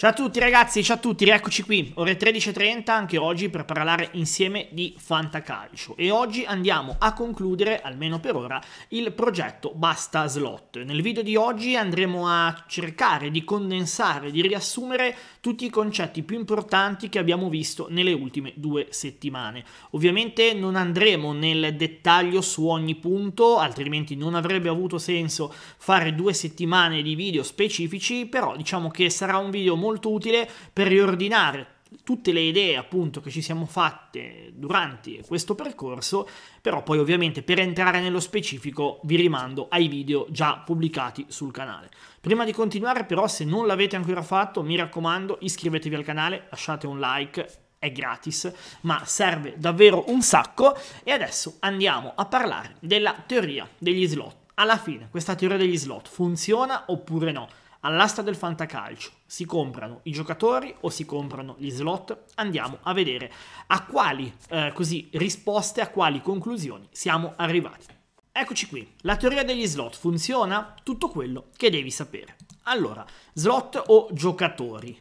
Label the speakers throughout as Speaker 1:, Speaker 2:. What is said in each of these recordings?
Speaker 1: Ciao a tutti ragazzi, ciao a tutti, rieccoci qui, ore 13.30 anche oggi per parlare insieme di Fantacalcio e oggi andiamo a concludere, almeno per ora, il progetto Basta Slot. Nel video di oggi andremo a cercare di condensare, di riassumere tutti i concetti più importanti che abbiamo visto nelle ultime due settimane. Ovviamente non andremo nel dettaglio su ogni punto, altrimenti non avrebbe avuto senso fare due settimane di video specifici, però diciamo che sarà un video molto utile per riordinare tutte le idee appunto che ci siamo fatte durante questo percorso, però poi ovviamente per entrare nello specifico vi rimando ai video già pubblicati sul canale. Prima di continuare però se non l'avete ancora fatto mi raccomando iscrivetevi al canale, lasciate un like, è gratis, ma serve davvero un sacco e adesso andiamo a parlare della teoria degli slot. Alla fine questa teoria degli slot funziona oppure no? All'asta del fantacalcio si comprano i giocatori o si comprano gli slot? Andiamo a vedere a quali eh, così, risposte, a quali conclusioni siamo arrivati. Eccoci qui, la teoria degli slot funziona? Tutto quello che devi sapere. Allora, slot o giocatori?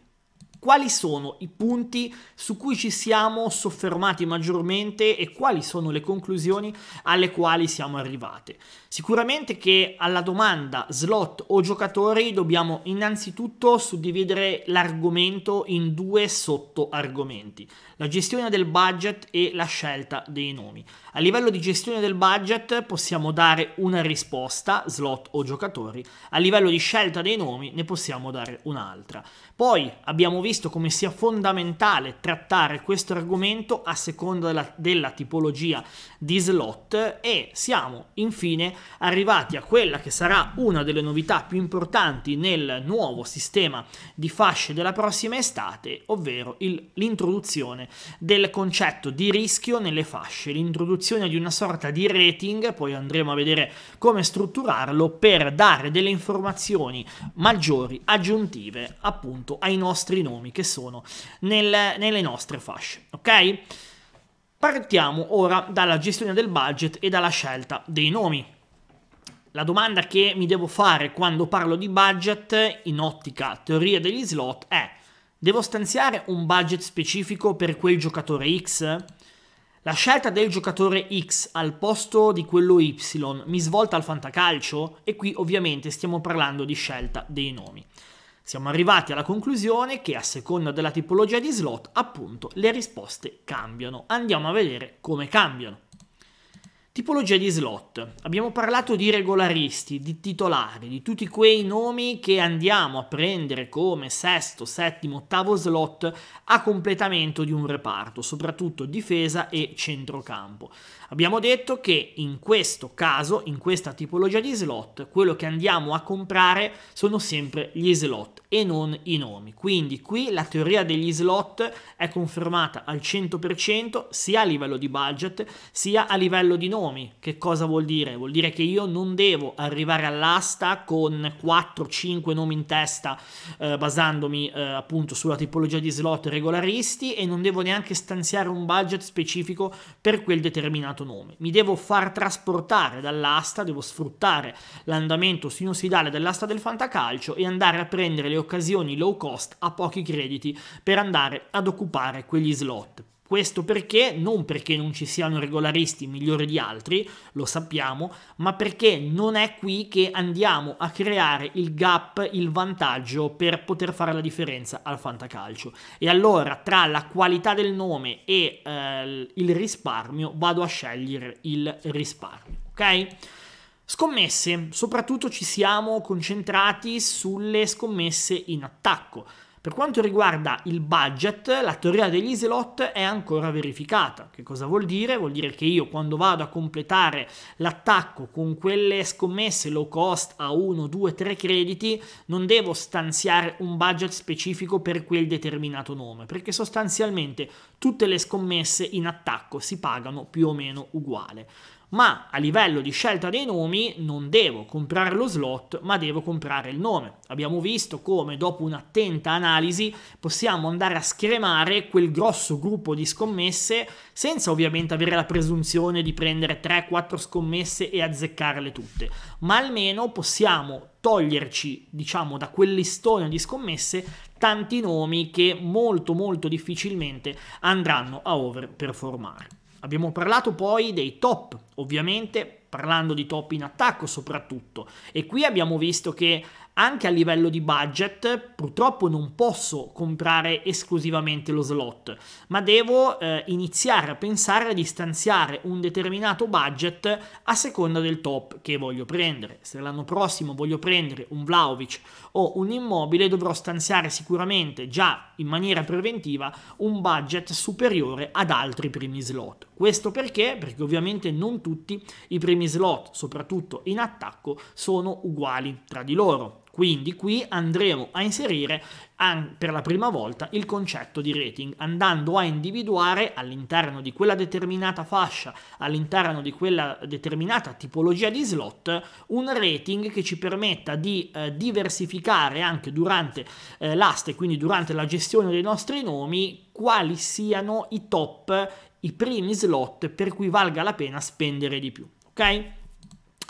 Speaker 1: quali sono i punti su cui ci siamo soffermati maggiormente e quali sono le conclusioni alle quali siamo arrivate. Sicuramente che alla domanda slot o giocatori dobbiamo innanzitutto suddividere l'argomento in due sottoargomenti, la gestione del budget e la scelta dei nomi. A livello di gestione del budget possiamo dare una risposta, slot o giocatori, a livello di scelta dei nomi ne possiamo dare un'altra. Poi abbiamo visto visto come sia fondamentale trattare questo argomento a seconda della, della tipologia di slot e siamo infine arrivati a quella che sarà una delle novità più importanti nel nuovo sistema di fasce della prossima estate, ovvero l'introduzione del concetto di rischio nelle fasce, l'introduzione di una sorta di rating, poi andremo a vedere come strutturarlo per dare delle informazioni maggiori, aggiuntive appunto ai nostri nomi nomi che sono nel, nelle nostre fasce, ok? Partiamo ora dalla gestione del budget e dalla scelta dei nomi. La domanda che mi devo fare quando parlo di budget in ottica teoria degli slot è devo stanziare un budget specifico per quel giocatore X? La scelta del giocatore X al posto di quello Y mi svolta al fantacalcio? E qui ovviamente stiamo parlando di scelta dei nomi. Siamo arrivati alla conclusione che a seconda della tipologia di slot, appunto, le risposte cambiano. Andiamo a vedere come cambiano. Tipologia di slot. Abbiamo parlato di regolaristi, di titolari, di tutti quei nomi che andiamo a prendere come sesto, settimo, ottavo slot a completamento di un reparto, soprattutto difesa e centrocampo. Abbiamo detto che in questo caso, in questa tipologia di slot, quello che andiamo a comprare sono sempre gli slot e non i nomi. Quindi qui la teoria degli slot è confermata al 100% sia a livello di budget sia a livello di nomi. Che cosa vuol dire? Vuol dire che io non devo arrivare all'asta con 4-5 nomi in testa eh, basandomi eh, appunto sulla tipologia di slot regolaristi e non devo neanche stanziare un budget specifico per quel determinato nome. Mi devo far trasportare dall'asta, devo sfruttare l'andamento sinusidale dell'asta del fantacalcio e andare a prendere le occasioni low cost a pochi crediti per andare ad occupare quegli slot. Questo perché? Non perché non ci siano regolaristi migliori di altri, lo sappiamo, ma perché non è qui che andiamo a creare il gap, il vantaggio per poter fare la differenza al fantacalcio. E allora tra la qualità del nome e eh, il risparmio vado a scegliere il risparmio, ok? Scommesse, soprattutto ci siamo concentrati sulle scommesse in attacco. Per quanto riguarda il budget, la teoria degli slot è ancora verificata. Che cosa vuol dire? Vuol dire che io quando vado a completare l'attacco con quelle scommesse low cost a 1, 2, 3 crediti, non devo stanziare un budget specifico per quel determinato nome, perché sostanzialmente tutte le scommesse in attacco si pagano più o meno uguale ma a livello di scelta dei nomi non devo comprare lo slot, ma devo comprare il nome. Abbiamo visto come dopo un'attenta analisi possiamo andare a scremare quel grosso gruppo di scommesse senza ovviamente avere la presunzione di prendere 3-4 scommesse e azzeccarle tutte, ma almeno possiamo toglierci, diciamo, da quel listone di scommesse tanti nomi che molto molto difficilmente andranno a overperformare. Abbiamo parlato poi dei top, ovviamente parlando di top in attacco soprattutto, e qui abbiamo visto che anche a livello di budget, purtroppo non posso comprare esclusivamente lo slot, ma devo eh, iniziare a pensare di stanziare un determinato budget a seconda del top che voglio prendere. Se l'anno prossimo voglio prendere un Vlaovic o un immobile, dovrò stanziare sicuramente già in maniera preventiva un budget superiore ad altri primi slot. Questo perché? Perché ovviamente non tutti i primi slot, soprattutto in attacco, sono uguali tra di loro. Quindi qui andremo a inserire per la prima volta il concetto di rating, andando a individuare all'interno di quella determinata fascia, all'interno di quella determinata tipologia di slot, un rating che ci permetta di eh, diversificare anche durante eh, l'aste, quindi durante la gestione dei nostri nomi, quali siano i top, i primi slot per cui valga la pena spendere di più. Ok?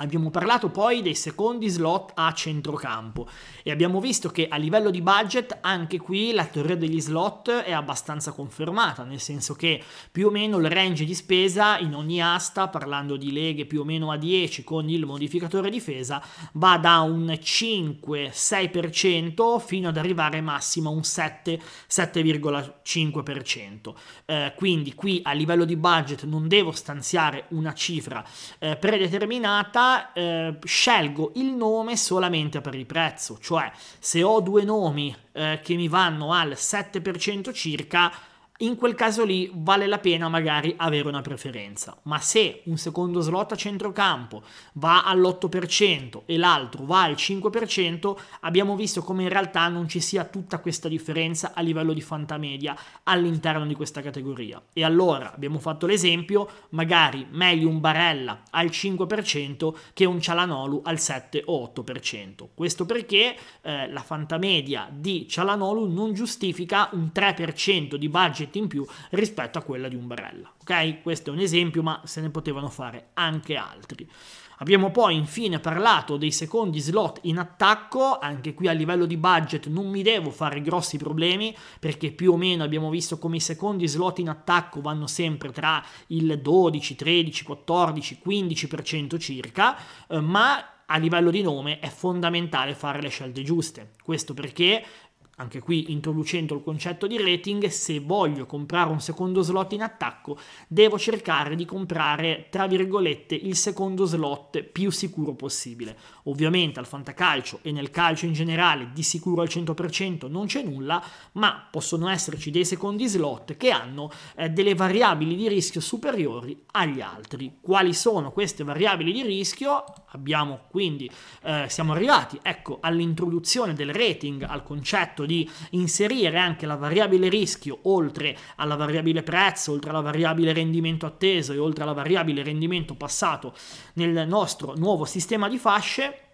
Speaker 1: Abbiamo parlato poi dei secondi slot a centrocampo e abbiamo visto che a livello di budget anche qui la teoria degli slot è abbastanza confermata, nel senso che più o meno il range di spesa in ogni asta, parlando di leghe più o meno a 10 con il modificatore difesa, va da un 5-6% fino ad arrivare massimo a un 7 7,5%. Eh, quindi qui a livello di budget non devo stanziare una cifra eh, predeterminata, eh, scelgo il nome solamente per il prezzo, cioè se ho due nomi eh, che mi vanno al 7% circa, in quel caso lì vale la pena magari avere una preferenza, ma se un secondo slot a centrocampo va all'8% e l'altro va al 5%, abbiamo visto come in realtà non ci sia tutta questa differenza a livello di fantamedia all'interno di questa categoria. E allora abbiamo fatto l'esempio, magari meglio un Barella al 5% che un Cialanolu al 7 o 8%. Questo perché eh, la fantamedia di Cialanolu non giustifica un 3% di budget budget in più rispetto a quella di Umbrella. Ok? Questo è un esempio, ma se ne potevano fare anche altri. Abbiamo poi infine parlato dei secondi slot in attacco, anche qui a livello di budget non mi devo fare grossi problemi perché più o meno abbiamo visto come i secondi slot in attacco vanno sempre tra il 12, 13, 14, 15% circa, eh, ma a livello di nome è fondamentale fare le scelte giuste. Questo perché anche qui introducendo il concetto di rating, se voglio comprare un secondo slot in attacco, devo cercare di comprare, tra virgolette, il secondo slot più sicuro possibile. Ovviamente al fantacalcio e nel calcio in generale di sicuro al 100% non c'è nulla, ma possono esserci dei secondi slot che hanno eh, delle variabili di rischio superiori agli altri. Quali sono queste variabili di rischio? Abbiamo quindi, eh, siamo arrivati, ecco, all'introduzione del rating, al concetto di inserire anche la variabile rischio oltre alla variabile prezzo, oltre alla variabile rendimento atteso e oltre alla variabile rendimento passato nel nostro nuovo sistema di fasce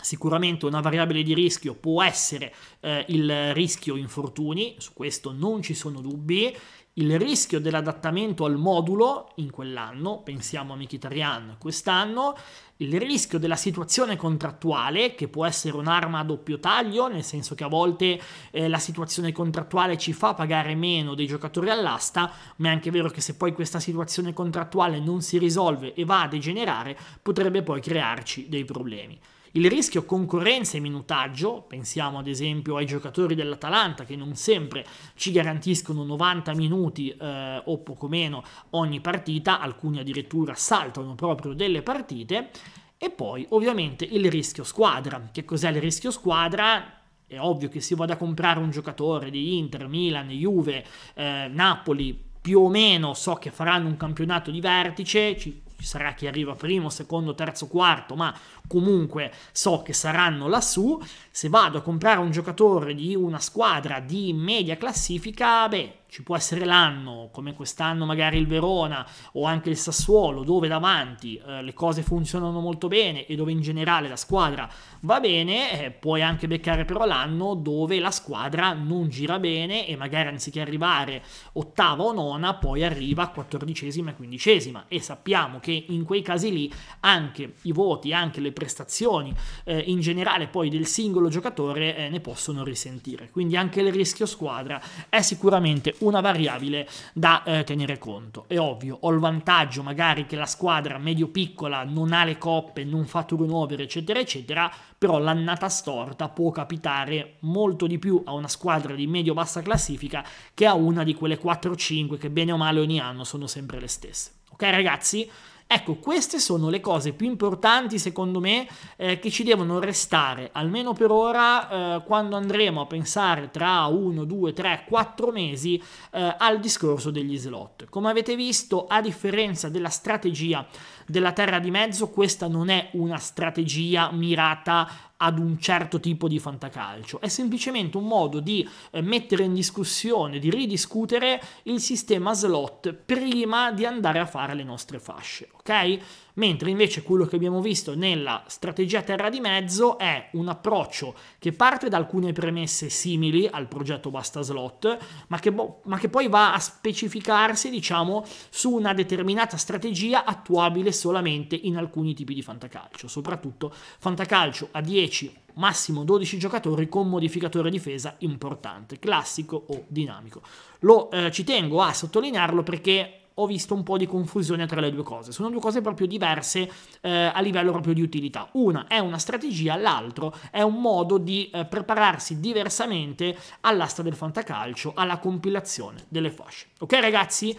Speaker 1: Sicuramente una variabile di rischio può essere eh, il rischio infortuni, su questo non ci sono dubbi, il rischio dell'adattamento al modulo in quell'anno, pensiamo a Mkhitaryan quest'anno, il rischio della situazione contrattuale, che può essere un'arma a doppio taglio, nel senso che a volte eh, la situazione contrattuale ci fa pagare meno dei giocatori all'asta, ma è anche vero che se poi questa situazione contrattuale non si risolve e va a degenerare, potrebbe poi crearci dei problemi. Il rischio concorrenza e minutaggio, pensiamo ad esempio ai giocatori dell'Atalanta che non sempre ci garantiscono 90 minuti eh, o poco meno ogni partita, alcuni addirittura saltano proprio delle partite, e poi ovviamente il rischio squadra. Che cos'è il rischio squadra? È ovvio che si vada a comprare un giocatore di Inter, Milan, Juve, eh, Napoli, più o meno so che faranno un campionato di vertice, ci ci sarà chi arriva primo, secondo, terzo, quarto, ma comunque so che saranno lassù. Se vado a comprare un giocatore di una squadra di media classifica, beh, ci può essere l'anno, come quest'anno magari il Verona o anche il Sassuolo, dove davanti eh, le cose funzionano molto bene e dove in generale la squadra va bene, eh, puoi anche beccare però l'anno dove la squadra non gira bene e magari anziché arrivare ottava o nona, poi arriva quattordicesima e quindicesima. E sappiamo che in quei casi lì anche i voti, anche le prestazioni eh, in generale poi del singolo giocatore eh, ne possono risentire. Quindi anche il rischio squadra è sicuramente una variabile da eh, tenere conto. È ovvio, ho il vantaggio magari che la squadra medio-piccola non ha le coppe, non fa turnover, eccetera, eccetera, però l'annata storta può capitare molto di più a una squadra di medio-bassa classifica che a una di quelle 4-5 che bene o male ogni anno sono sempre le stesse. Ok ragazzi? Ecco, queste sono le cose più importanti secondo me eh, che ci devono restare, almeno per ora, eh, quando andremo a pensare tra uno, due, tre, quattro mesi eh, al discorso degli slot. Come avete visto, a differenza della strategia della Terra di Mezzo, questa non è una strategia mirata ad un certo tipo di fantacalcio, è semplicemente un modo di eh, mettere in discussione, di ridiscutere il sistema slot prima di andare a fare le nostre fasce, ok? Mentre invece quello che abbiamo visto nella strategia terra di mezzo è un approccio che parte da alcune premesse simili al progetto basta slot, ma che, ma che poi va a specificarsi, diciamo, su una determinata strategia attuabile solamente in alcuni tipi di fantacalcio, soprattutto fantacalcio a 10 10, massimo 12 giocatori con modificatore difesa importante, classico o dinamico. Lo, eh, ci tengo a sottolinearlo perché ho visto un po' di confusione tra le due cose. Sono due cose proprio diverse eh, a livello proprio di utilità. Una è una strategia, l'altro è un modo di eh, prepararsi diversamente all'asta del fantacalcio, alla compilazione delle fasce. Ok ragazzi?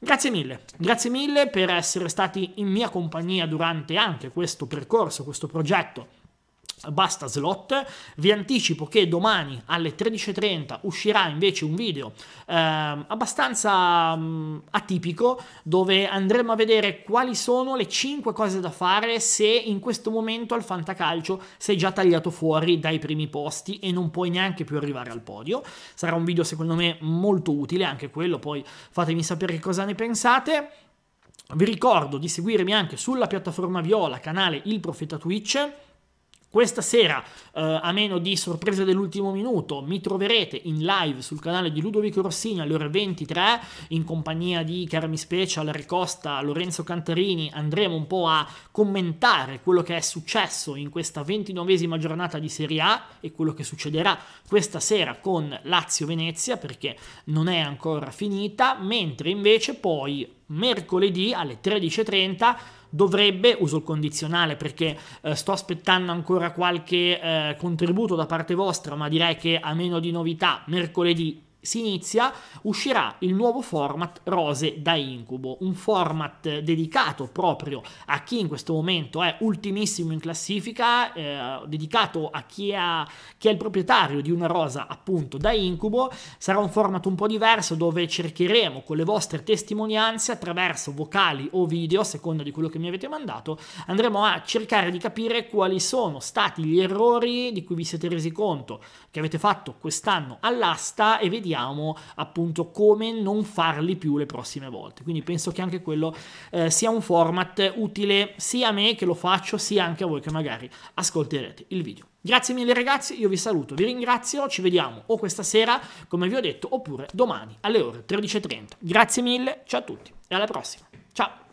Speaker 1: Grazie mille, grazie mille per essere stati in mia compagnia durante anche questo percorso, questo progetto Basta slot, vi anticipo che domani alle 13.30 uscirà invece un video eh, abbastanza mh, mm, atipico dove andremo a vedere quali sono le 5 cose da fare se in questo momento al fantacalcio sei già tagliato fuori dai primi posti e non puoi neanche più arrivare al podio. Sarà un video secondo me molto utile anche quello, poi fatemi sapere che cosa ne pensate. Vi ricordo di seguirmi anche sulla piattaforma Viola, canale Il Profeta Twitch questa sera, eh, a meno di sorprese dell'ultimo minuto, mi troverete in live sul canale di Ludovico Rossini alle ore 23 in compagnia di Carmi Special, Ricosta, Lorenzo Cantarini. Andremo un po' a commentare quello che è successo in questa ventinovesima giornata di Serie A e quello che succederà questa sera con Lazio-Venezia perché non è ancora finita, mentre invece poi mercoledì alle 13.30 dovrebbe, uso il condizionale perché eh, sto aspettando ancora qualche eh, contributo da parte vostra, ma direi che a meno di novità mercoledì si inizia, uscirà il nuovo format Rose da Incubo, un format dedicato proprio a chi in questo momento è ultimissimo in classifica, eh, dedicato a chi, ha, chi, è il proprietario di una rosa appunto da Incubo, sarà un format un po' diverso dove cercheremo con le vostre testimonianze attraverso vocali o video, a seconda di quello che mi avete mandato, andremo a cercare di capire quali sono stati gli errori di cui vi siete resi conto che avete fatto quest'anno all'asta e vediamo vediamo appunto come non farli più le prossime volte. Quindi penso che anche quello eh, sia un format utile sia a me che lo faccio, sia anche a voi che magari ascolterete il video. Grazie mille ragazzi, io vi saluto, vi ringrazio, ci vediamo o questa sera, come vi ho detto, oppure domani alle ore 13.30. Grazie mille, ciao a tutti e alla prossima. Ciao!